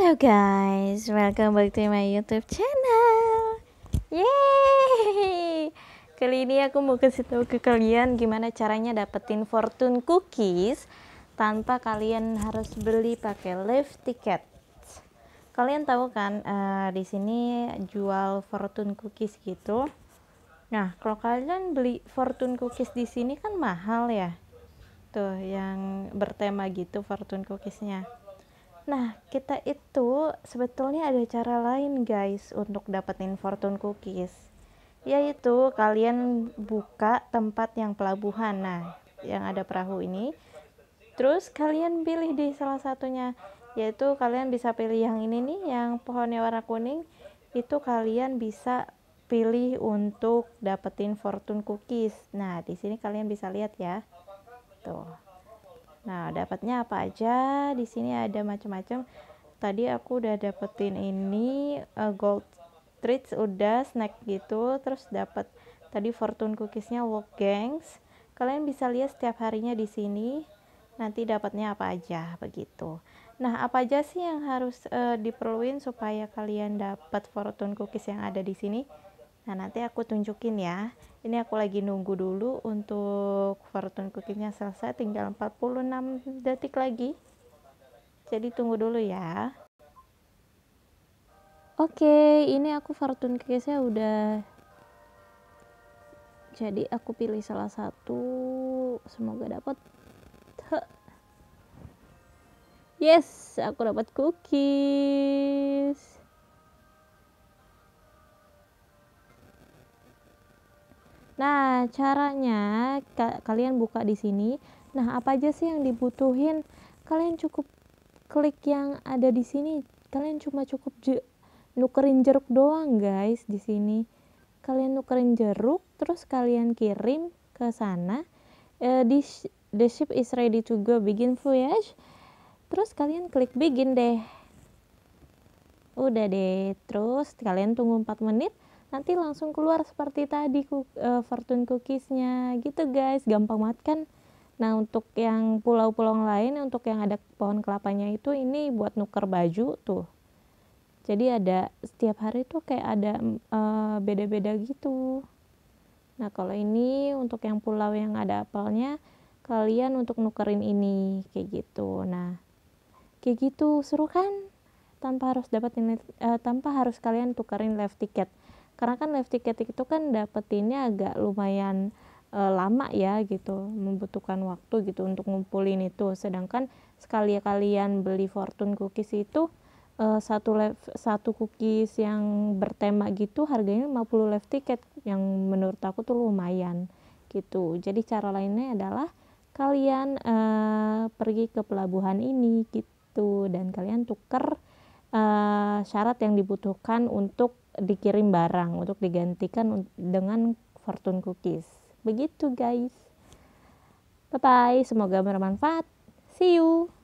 Hello guys, welcome back to my YouTube channel. Yeay! Kali ini aku mau kasih tahu ke kalian gimana caranya dapetin fortune cookies tanpa kalian harus beli pakai live ticket. Kalian tahu kan uh, di sini jual fortune cookies gitu. Nah, kalau kalian beli fortune cookies di sini kan mahal ya. Tuh yang bertema gitu fortune cookiesnya Nah, kita itu sebetulnya ada cara lain guys untuk dapetin fortune cookies. Yaitu kalian buka tempat yang pelabuhan. Nah, yang ada perahu ini. Terus kalian pilih di salah satunya, yaitu kalian bisa pilih yang ini nih, yang pohonnya warna kuning. Itu kalian bisa pilih untuk dapetin fortune cookies. Nah, di sini kalian bisa lihat ya. Tuh. Nah, dapatnya apa aja? Di sini ada macam-macam. Tadi aku udah dapetin ini uh, gold treats udah snack gitu, terus dapat tadi fortune cookiesnya walk gengs. Kalian bisa lihat setiap harinya di sini nanti dapatnya apa aja begitu. Nah, apa aja sih yang harus uh, diperluin supaya kalian dapat fortune cookies yang ada di sini? Nah, nanti aku tunjukin ya. Ini aku lagi nunggu dulu untuk fortune cookiesnya selesai tinggal 46 detik lagi. Jadi tunggu dulu ya. Oke, ini aku fortune cookiesnya udah jadi aku pilih salah satu semoga dapat yes aku dapat cookies Nah, caranya ka kalian buka di sini. Nah, apa aja sih yang dibutuhin? Kalian cukup klik yang ada di sini. Kalian cuma cukup nukerin jeruk doang, guys, di sini. Kalian nukerin jeruk, terus kalian kirim ke sana. Uh, eh, di the ship is ready to go begin voyage terus kalian klik begin deh udah deh terus kalian tunggu 4 menit nanti langsung keluar seperti tadi cook, uh, eh, fortune cookiesnya gitu guys gampang banget kan nah untuk yang pulau-pulau lain untuk yang ada pohon kelapanya itu ini buat nuker baju tuh jadi ada setiap hari tuh kayak ada eh, beda-beda uh, gitu nah kalau ini untuk yang pulau yang ada apelnya kalian untuk nukerin ini kayak gitu nah kayak gitu seru kan tanpa harus dapat ini uh, eh, tanpa harus kalian tukerin left ticket karena kan live ticket itu kan dapetinnya agak lumayan e, lama ya gitu membutuhkan waktu gitu untuk ngumpulin itu sedangkan sekali kalian beli fortune cookies itu e, satu live, satu cookies yang bertema gitu harganya 50 left ticket yang menurut aku tuh lumayan gitu jadi cara lainnya adalah kalian e, pergi ke pelabuhan ini gitu dan kalian tuker uh, syarat yang dibutuhkan untuk dikirim barang untuk digantikan dengan fortune cookies. Begitu guys. Bye bye, semoga bermanfaat. See you.